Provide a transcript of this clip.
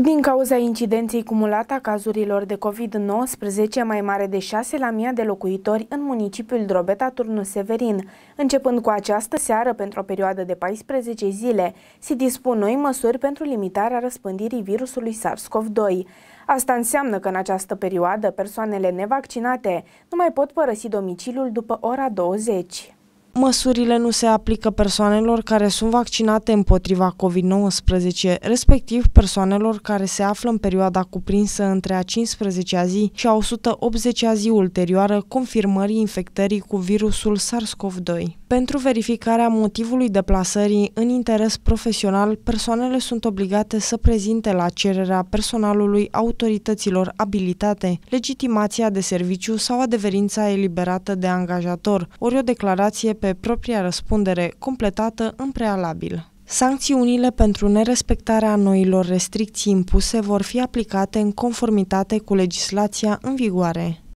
Din cauza incidenței cumulate a cazurilor de COVID-19, mai mare de 6 la mii de locuitori în municipiul Drobeta, Turnul Severin. Începând cu această seară, pentru o perioadă de 14 zile, se dispun noi măsuri pentru limitarea răspândirii virusului SARS-CoV-2. Asta înseamnă că în această perioadă persoanele nevaccinate nu mai pot părăsi domiciliul după ora 20 măsurile nu se aplică persoanelor care sunt vaccinate împotriva COVID-19, respectiv persoanelor care se află în perioada cuprinsă între a 15-a zi și a 180-a zi ulterioară confirmării infectării cu virusul SARS-CoV-2. Pentru verificarea motivului deplasării în interes profesional, persoanele sunt obligate să prezinte la cererea personalului autorităților abilitate, legitimația de serviciu sau adeverința eliberată de angajator, ori o declarație pe propria răspundere completată în prealabil. Sancțiunile pentru nerespectarea noilor restricții impuse vor fi aplicate în conformitate cu legislația în vigoare.